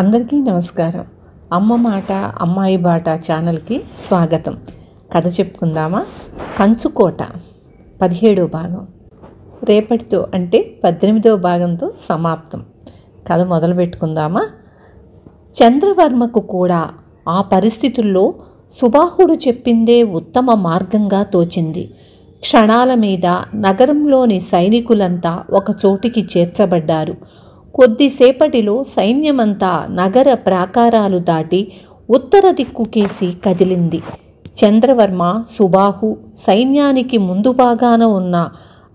అందరికీ నమస్కారం అమ్మ మాట అమ్మాయి బాట ఛానల్కి స్వాగతం కథ చెప్పుకుందామా కంచుకోట పదిహేడో భాగం రేపటితో అంటే పద్దెనిమిదో భాగంతో సమాప్తం కథ మొదలు పెట్టుకుందామా చంద్రవర్మకు కూడా ఆ పరిస్థితుల్లో సుబాహుడు చెప్పిందే ఉత్తమ మార్గంగా తోచింది క్షణాల మీద నగరంలోని సైనికులంతా ఒక చోటికి చేర్చబడ్డారు కొద్దిసేపటిలో సైన్యమంతా నగర ప్రాకారాలు దాటి ఉత్తర దిక్కుకేసి కదిలింది చంద్రవర్మ సుబాహు సైన్యానికి ముందు భాగాన ఉన్న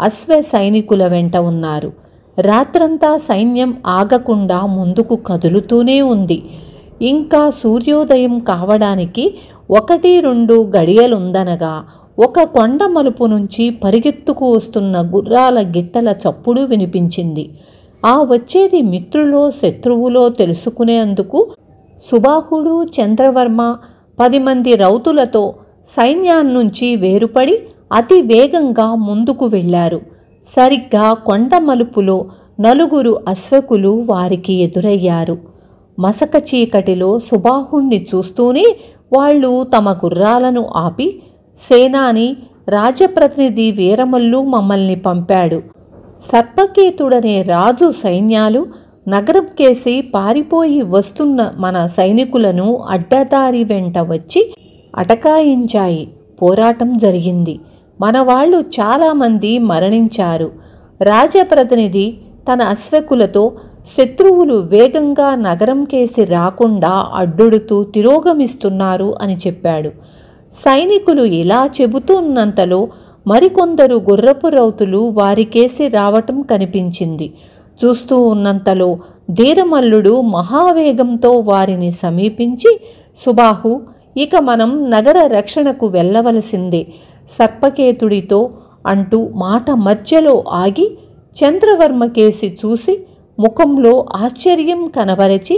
అశ్వ సైనికుల వెంట ఉన్నారు రాత్రంతా సైన్యం ఆగకుండా ముందుకు కదులుతూనే ఉంది ఇంకా సూర్యోదయం కావడానికి ఒకటి రెండు గడియలుందనగా ఒక కొండ మలుపు నుంచి పరిగెత్తుకు వస్తున్న గుర్రాల గిట్టల చప్పుడు వినిపించింది ఆ వచ్చేది మిత్రులో శత్రువులో తెలుసుకునేందుకు సుబాహుడు చంద్రవర్మ పది మంది రౌతులతో సైన్యాన్నించి వేరుపడి అతి వేగంగా ముందుకు వెళ్ళారు సరిగ్గా కొండ మలుపులో నలుగురు అశ్వకులు వారికి ఎదురయ్యారు మసక చీకటిలో సుబాహుణ్ణి చూస్తూనే వాళ్ళు తమ గుర్రాలను ఆపి సేనాని రాజప్రతినిధి వీరమల్లు మమ్మల్ని పంపాడు సర్పకేతుడనే రాజు సైన్యాలు నగరం కేసి పారిపోయి వస్తున్న మన సైనికులను అడ్డదారి వెంట వచ్చి అటకాయించాయి పోరాటం జరిగింది మన వాళ్ళు చాలామంది మరణించారు రాజప్రతినిధి తన అశ్వకులతో శత్రువులు వేగంగా నగరం కేసి రాకుండా అడ్డుడుతూ తిరోగమిస్తున్నారు అని చెప్పాడు సైనికులు ఇలా చెబుతున్నంతలో మరికొందరు గుర్రపు రౌతులు వారికేసి రావటం కనిపించింది చూస్తూ ఉన్నంతలో ధీరమల్లుడు మహావేగంతో వారిని సమీపించి సుబాహు ఇక మనం నగర రక్షణకు వెళ్ళవలసిందే సర్పకేతుడితో అంటూ మాట మధ్యలో ఆగి చంద్రవర్మ కేసి చూసి ముఖంలో ఆశ్చర్యం కనబరచి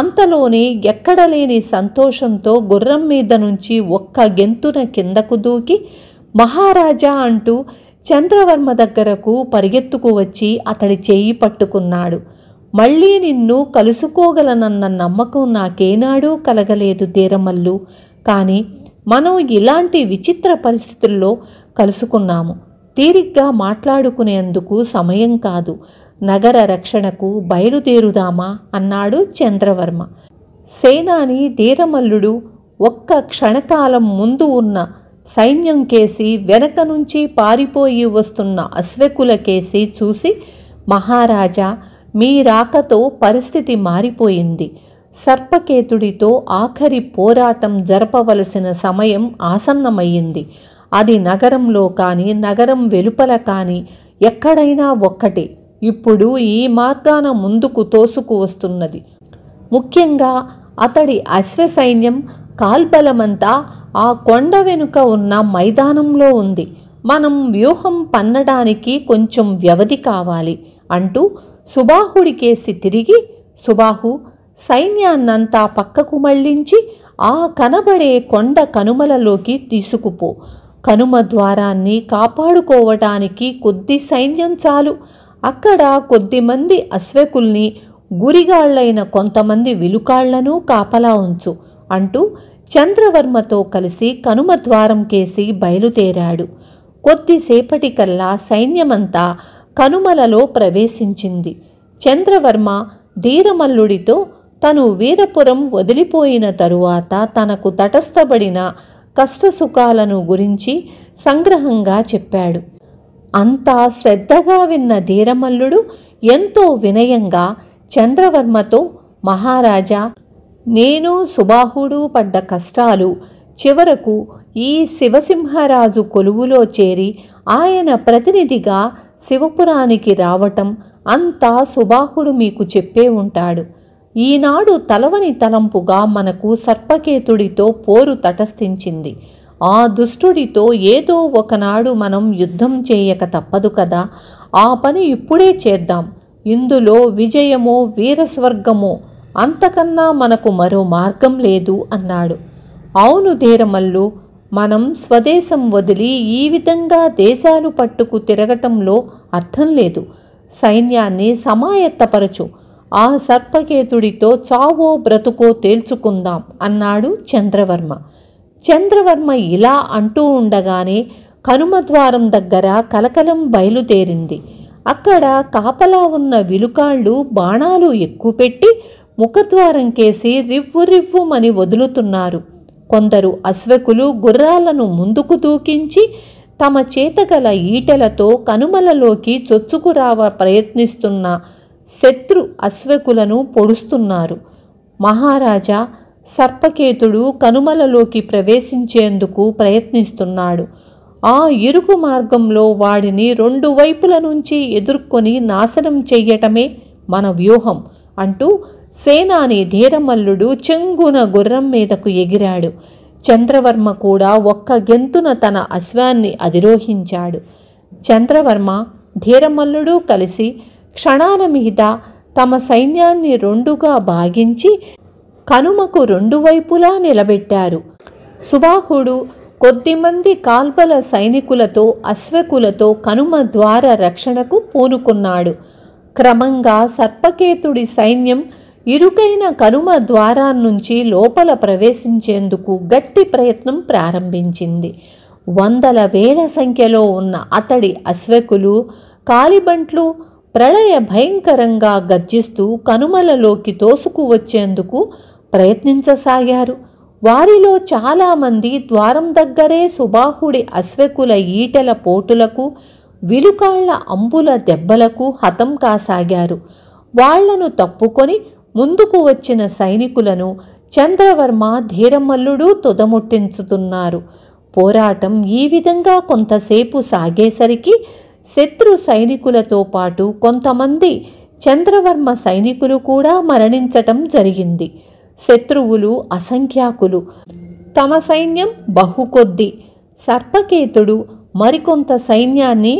అంతలోనే ఎక్కడలేని సంతోషంతో గుర్రం మీద నుంచి ఒక్క గెంతున కిందకు దూకి మహారాజా అంటూ చంద్రవర్మ దగ్గరకు పరిగెత్తుకు వచ్చి అతడి చేయి పట్టుకున్నాడు మళ్ళీ నిన్ను కలుసుకోగలనన్న నమ్మకం నాకేనాడూ కలగలేదు తీరమల్లు కానీ మనం ఇలాంటి విచిత్ర పరిస్థితుల్లో కలుసుకున్నాము తీరిగ్గా మాట్లాడుకునేందుకు సమయం కాదు నగర రక్షణకు బయలుదేరుదామా అన్నాడు చంద్రవర్మ సేనాని ధీరమల్లుడు ఒక్క క్షణకాలం ముందు ఉన్న సైన్యం కేసి వెనక నుంచి పారిపోయి వస్తున్న అశ్వకుల కేసి చూసి మహారాజా మీ రాకతో పరిస్థితి మారిపోయింది సర్పకేతుడితో ఆఖరి పోరాటం జరపవలసిన సమయం ఆసన్నమయ్యింది అది నగరంలో కానీ నగరం వెలుపల కానీ ఎక్కడైనా ఒక్కటే ఇప్పుడు ఈ మార్గాన ముందుకు తోసుకు వస్తున్నది ముఖ్యంగా అతడి అశ్వసైన్యం కాల్బలమంతా ఆ కొండ వెనుక ఉన్న మైదానంలో ఉంది మనం వ్యూహం పన్నడానికి కొంచెం వ్యవధి కావాలి అంటూ సుబాహుడికేసి తిరిగి సుబాహు సైన్యాన్నంతా పక్కకు మళ్లించి ఆ కనబడే కొండ కనుమలలోకి తీసుకుపో కనుమ ద్వారాన్ని కాపాడుకోవటానికి కొద్ది సైన్యం చాలు అక్కడ కొద్దిమంది అశ్వకుల్ని గురిగాళ్లైన కొంతమంది విలుకాళ్లను కాపలా ఉంచు అంటూ చంద్రవర్మతో కలిసి కనుమ కేసి బయలుదేరాడు కొద్దిసేపటికల్లా సైన్యమంతా కనుమలలో ప్రవేశించింది చంద్రవర్మ ధీరమల్లుడితో తను వీరపురం వదిలిపోయిన తరువాత తనకు తటస్థబడిన కష్టసుఖాలను గురించి సంగ్రహంగా చెప్పాడు అంతా శ్రద్ధగా విన్న ధీరమల్లుడు ఎంతో వినయంగా చంద్రవర్మతో మహారాజా నేను సుబాహుడు పడ్డ కష్టాలు చివరకు ఈ శివసింహరాజు కొలువులో చేరి ఆయన ప్రతినిధిగా శివపురానికి రావటం అంతా సుబాహుడు మీకు చెప్పే ఉంటాడు ఈనాడు తలవని తలంపుగా మనకు సర్పకేతుడితో పోరు తటస్థించింది ఆ దుష్టుడితో ఏదో ఒకనాడు మనం యుద్ధం చేయక తప్పదు కదా ఆ పని ఇప్పుడే చేద్దాం ఇందులో విజయమో వీరస్వర్గము అంతకన్నా మనకు మరో మార్గం లేదు అన్నాడు అవును ధీరమల్లు మనం స్వదేశం వదిలి ఈ విధంగా దేశాలు పట్టుకు తిరగటంలో అర్థం లేదు సైన్యాన్ని సమాయత్తపరచు ఆ సర్పకేతుడితో చావో బ్రతుకో తేల్చుకుందాం అన్నాడు చంద్రవర్మ చంద్రవర్మ ఇలా అంటూ ఉండగానే కనుమద్వారం దగ్గర కలకలం బయలుదేరింది అక్కడ కాపలా ఉన్న విలుకాళ్ళు బాణాలు ఎక్కువ పెట్టి ముఖద్వారం కేసి రివ్వు మని వదులుతున్నారు కొందరు అశ్వకులు గుర్రాలను ముందుకు దూకించి తమ చేతగల ఈటెలతో కనుమలలోకి చొచ్చుకురావ ప్రయత్నిస్తున్న శత్రు అశ్వకులను పొడుస్తున్నారు మహారాజా సర్పకేతుడు కనుమలలోకి ప్రవేశించేందుకు ప్రయత్నిస్తున్నాడు ఆ ఇరుకు మార్గంలో వాడిని రెండు వైపుల నుంచి ఎదుర్కొని నాశనం చెయ్యటమే మన వ్యూహం అంటూ సేనాని ధీరమల్లుడు చెంగున గుర్రం మీదకు ఎగిరాడు చంద్రవర్మ కూడా ఒక్క గెంతున తన అశ్వాన్ని అధిరోహించాడు చంద్రవర్మ ధీరమల్లుడు కలిసి క్షణాల మీద తమ సైన్యాన్ని రెండుగా భాగించి కనుమకు రెండు వైపులా నిలబెట్టారు సుబాహుడు కొద్దిమంది కాల్బల సైనికులతో అశ్వకులతో కనుమ ద్వార రక్షణకు పూనుకున్నాడు క్రమంగా సర్పకేతుడి సైన్యం ఇరుకైన కనుమ ద్వారాన్నించి నుంచి లోపల ప్రవేశించేందుకు గట్టి ప్రయత్నం ప్రారంభించింది వందల వేల సంఖ్యలో ఉన్న అతడి అశ్వకులు కాలిబంట్లు ప్రళయ భయంకరంగా గర్జిస్తూ కనుమలలోకి తోసుకువచ్చేందుకు ప్రయత్నించసాగారు వారిలో చాలామంది ద్వారం దగ్గరే సుబాహుడి అశ్వకుల ఈటల పోటులకు విలుకాళ్ల అంబుల దెబ్బలకు హతం కాసాగారు వాళ్లను తప్పుకొని ముందుకు వచ్చిన సైనికులను చంద్రవర్మ ధీరమల్లుడు తుదముట్టించుతున్నారు పోరాటం ఈ విధంగా కొంతసేపు సాగేసరికి శత్రు సైనికులతో పాటు కొంతమంది చంద్రవర్మ సైనికులు కూడా మరణించటం జరిగింది శత్రువులు అసంఖ్యాకులు తమ సైన్యం బహుకొద్ది సర్పకేతుడు మరికొంత సైన్యాన్ని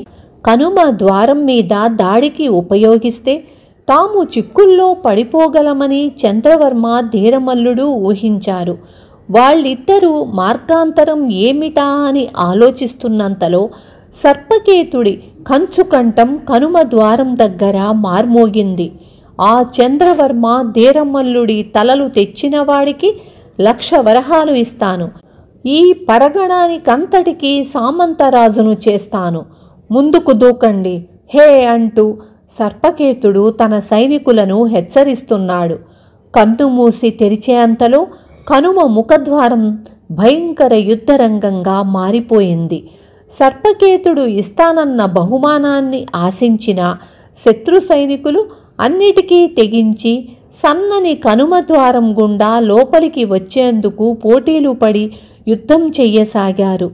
కనుమ ద్వారం మీద దాడికి ఉపయోగిస్తే తాము చిక్కుల్లో పడిపోగలమని చంద్రవర్మ ధీరమల్లుడు ఊహించారు వాళ్ళిద్దరూ మార్గాంతరం ఏమిటా అని ఆలోచిస్తున్నంతలో సర్పకేతుడి కంచుకంఠం కనుమ ద్వారం దగ్గర మార్మోగింది ఆ చంద్రవర్మ ధీరమల్లుడి తలలు తెచ్చినవాడికి లక్ష వరహాలు ఇస్తాను ఈ పరగణానికంతటికి సామంతరాజును చేస్తాను ముందుకు దూకండి హే అంటూ సర్పకేతుడు తన సైనికులను హెచ్చరిస్తున్నాడు కన్ను మూసి తెరిచే అంతలో కనుమ ముఖద్వారం భయంకర యుద్ధరంగంగా మారిపోయింది సర్పకేతుడు ఇస్తానన్న బహుమానాన్ని ఆశించిన శత్రు సైనికులు అన్నిటికీ తెగించి సన్నని కనుమ ద్వారం గుండా లోపలికి వచ్చేందుకు పోటీలు పడి యుద్ధం చెయ్యసాగారు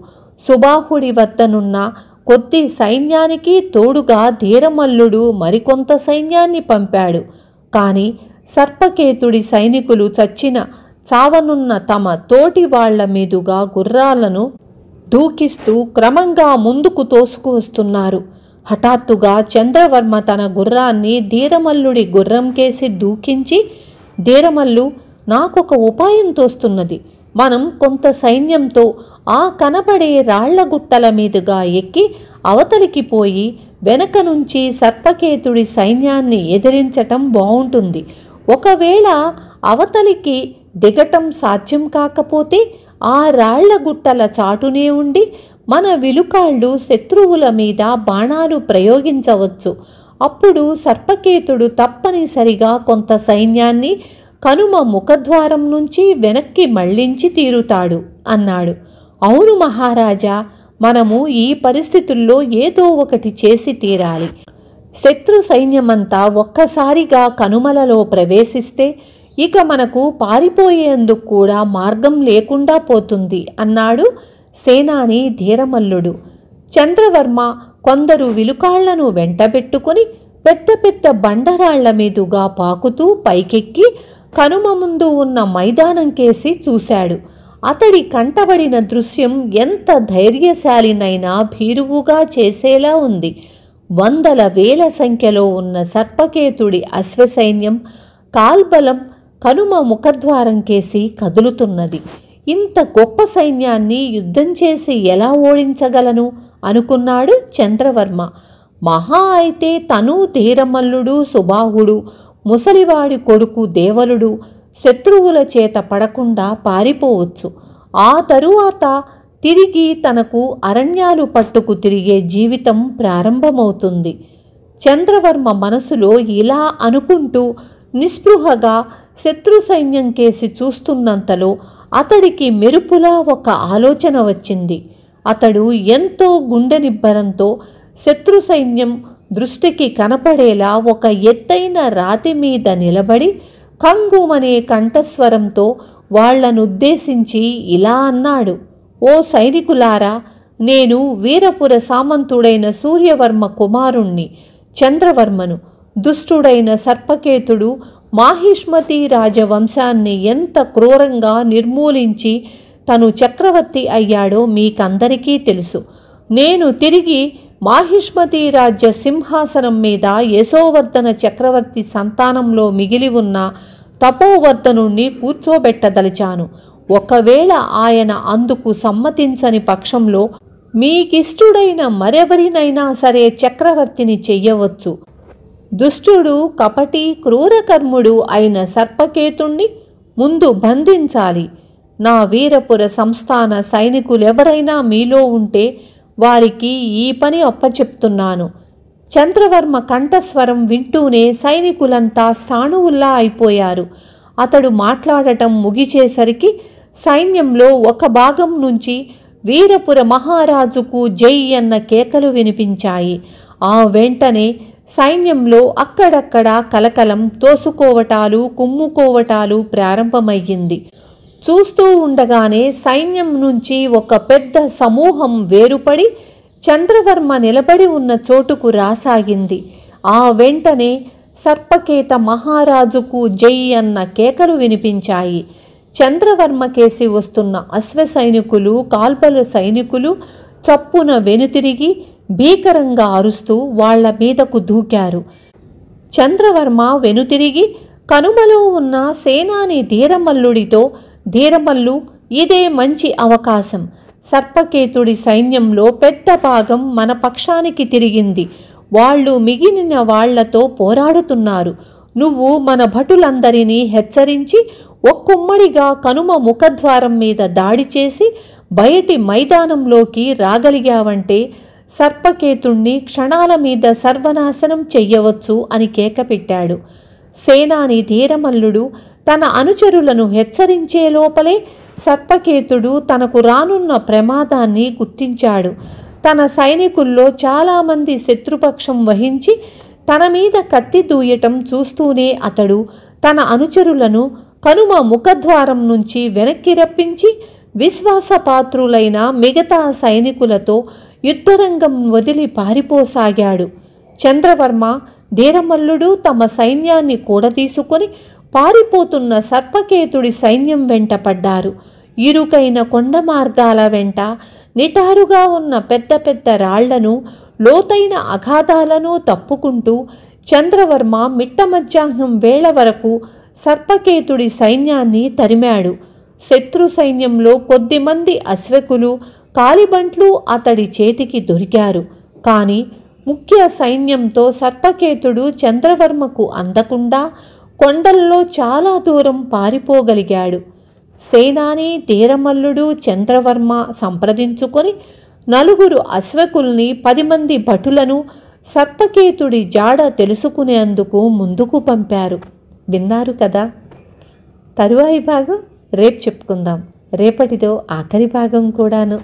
సుబాహుడి వద్దనున్న కొద్ది సైన్యానికి తోడుగా ధీరమల్లుడు మరికొంత సైన్యాన్ని పంపాడు కానీ సర్పకేతుడి సైనికులు చచ్చిన చావనున్న తమ తోటి వాళ్ల మీదుగా గుర్రాలను దూకిస్తూ క్రమంగా ముందుకు తోసుకువస్తున్నారు హఠాత్తుగా చంద్రవర్మ తన గుర్రాన్ని ధీరమల్లుడి గుర్రంకేసి దూకించి ధీరమల్లు నాకొక ఉపాయం తోస్తున్నది మనం కొంత సైన్యంతో ఆ కనబడే రాళ్ల గుట్టల మీదుగా ఎక్కి అవతలికి పోయి వెనక నుంచి సర్పకేతుడి సైన్యాన్ని ఎదిరించటం బాగుంటుంది ఒకవేళ అవతలికి దిగటం సాధ్యం కాకపోతే ఆ రాళ్ల గుట్టల చాటునే ఉండి మన విలుకాళ్ళు శత్రువుల మీద బాణాలు ప్రయోగించవచ్చు అప్పుడు సర్పకేతుడు తప్పనిసరిగా కొంత సైన్యాన్ని కనుమ ముఖద్వారం నుంచి వెనక్కి మళ్లించి తీరుతాడు అన్నాడు అవును మహారాజా మనము ఈ పరిస్థితుల్లో ఏదో ఒకటి చేసి తీరాలి శత్రు సైన్యమంతా ఒక్కసారిగా కనుమలలో ప్రవేశిస్తే ఇక మనకు పారిపోయేందుకు కూడా మార్గం లేకుండా పోతుంది అన్నాడు సేనాని ధీరమల్లుడు చంద్రవర్మ కొందరు విలుకాళ్లను వెంటబెట్టుకుని పెద్ద పెద్ద బండరాళ్ల మీదుగా పాకుతూ పైకెక్కి కనుమ ముందు ఉన్న మైదానం కేసి చూశాడు అతడి కంటబడిన దృశ్యం ఎంత ధైర్యశాలినైనా భీరువుగా చేసేలా ఉంది వందల వేల సంఖ్యలో ఉన్న సర్పకేతుడి అశ్వసైన్యం కాల్బలం కనుమ ముఖద్వారం కేసి కదులుతున్నది ఇంత గొప్ప సైన్యాన్ని యుద్ధం చేసి ఎలా ఓడించగలను అనుకున్నాడు చంద్రవర్మ మహా అయితే తను ధీరమల్లుడు సుబాహుడు ముసలివాడి కొడుకు దేవలుడు శత్రువుల చేత పడకుండా పారిపోవచ్చు ఆ తరువాత తిరిగి తనకు అరణ్యాలు పట్టుకు తిరిగే జీవితం ప్రారంభమవుతుంది చంద్రవర్మ మనసులో ఇలా అనుకుంటూ నిస్పృహగా శత్రు సైన్యం కేసి చూస్తున్నంతలో అతడికి మెరుపులా ఒక ఆలోచన వచ్చింది అతడు ఎంతో గుండెనిబ్బరంతో శత్రు సైన్యం దృష్టికి కనపడేలా ఒక ఎత్తైన రాతి మీద నిలబడి కంగుమనే కంఠస్వరంతో వాళ్లనుద్దేశించి ఇలా అన్నాడు ఓ సైనికులారా నేను వీరపుర సామంతుడైన సూర్యవర్మ కుమారుణ్ణి చంద్రవర్మను దుష్టుడైన సర్పకేతుడు మాహిష్మతి రాజవంశాన్ని ఎంత క్రూరంగా నిర్మూలించి తను చక్రవర్తి అయ్యాడో మీకందరికీ తెలుసు నేను తిరిగి మాహిష్మతి రాజ్య సింహాసనం మీద యశోవర్ధన చక్రవర్తి సంతానంలో మిగిలి ఉన్న తపోవర్ధనుణ్ణి కూర్చోబెట్టదలిచాను ఒకవేళ ఆయన అందుకు సమ్మతించని పక్షంలో మీకిష్టుడైన మరెవరినైనా సరే చక్రవర్తిని చెయ్యవచ్చు దుష్టుడు కపటి క్రూరకర్ముడు అయిన సర్పకేతుణ్ణి ముందు బంధించాలి నా వీరపుర సంస్థాన సైనికులెవరైనా మీలో ఉంటే వారికి ఈ పని అప్పచెప్తున్నాను చంద్రవర్మ కంఠస్వరం వింటూనే సైనికులంతా స్థాణువుల్లా అయిపోయారు అతడు మాట్లాడటం ముగిచేసరికి సైన్యంలో ఒక భాగం నుంచి వీరపుర మహారాజుకు జై అన్న కేకలు వినిపించాయి ఆ వెంటనే సైన్యంలో అక్కడక్కడ కలకలం తోసుకోవటాలు కుమ్ముకోవటాలు ప్రారంభమయ్యింది చూస్తూ ఉండగానే సైన్యం నుంచి ఒక పెద్ద సమూహం వేరుపడి చంద్రవర్మ నిలబడి ఉన్న చోటుకు రాసాగింది ఆ వెంటనే సర్పకేత మహారాజుకు జై అన్న కేకలు వినిపించాయి చంద్రవర్మ కేసి వస్తున్న అశ్వ సైనికులు కాల్పల సైనికులు చప్పున వెనుతిరిగి భీకరంగా అరుస్తూ వాళ్ల మీదకు దూకారు చంద్రవర్మ వెనుతిరిగి కనుమలో ఉన్న సేనాని ధీరమల్లుడితో ధీరమల్లు ఇదే మంచి అవకాశం సర్పకేతుడి సైన్యంలో పెద్ద భాగం మన పక్షానికి తిరిగింది వాళ్ళు మిగిలిన వాళ్లతో పోరాడుతున్నారు నువ్వు మన భటులందరినీ హెచ్చరించి ఒక్కొమ్మడిగా కనుమ ముఖద్వారం మీద దాడి చేసి బయటి మైదానంలోకి రాగలిగావంటే సర్పకేతుణ్ణి క్షణాల మీద సర్వనాశనం చెయ్యవచ్చు అని కేకపెట్టాడు సేనాని ధీరమల్లుడు తన అనుచరులను హెచ్చరించే లోపలే సర్పకేతుడు తనకు రానున్న ప్రమాదాన్ని గుర్తించాడు తన సైనికుల్లో చాలామంది శత్రుపక్షం వహించి తన మీద కత్తి దూయటం చూస్తూనే అతడు తన అనుచరులను కనుమ ముఖద్వారం నుంచి వెనక్కి రప్పించి విశ్వాసపాత్రులైన మిగతా సైనికులతో యుద్ధరంగం వదిలి పారిపోసాగాడు చంద్రవర్మ ధీరమల్లుడు తమ సైన్యాన్ని కూడదీసుకొని పారిపోతున్న సర్పకేతుడి సైన్యం వెంటపడ్డారు ఇరుకైన కొండ మార్గాల వెంట నిటారుగా ఉన్న పెద్ద పెద్ద రాళ్లను లోతైన అఘాధాలను తప్పుకుంటూ చంద్రవర్మ మిట్ట మధ్యాహ్నం వేళ వరకు సర్పకేతుడి సైన్యాన్ని తరిమాడు శత్రు సైన్యంలో కొద్దిమంది అశ్వకులు కాలిబంట్లు అతడి చేతికి దొరికారు కానీ ముఖ్య సైన్యంతో సర్పకేతుడు చంద్రవర్మకు అందకుండా కొండల్లో చాలా దూరం పారిపోగలిగాడు సేనాని తీరమల్లుడు చంద్రవర్మ సంప్రదించుకొని నలుగురు అశ్వకుల్ని పది మంది భటులను సర్పకేతుడి జాడ తెలుసుకునేందుకు ముందుకు పంపారు విన్నారు కదా తరువాయి భాగం రేపు చెప్పుకుందాం రేపటిదో ఆఖరి భాగం కూడాను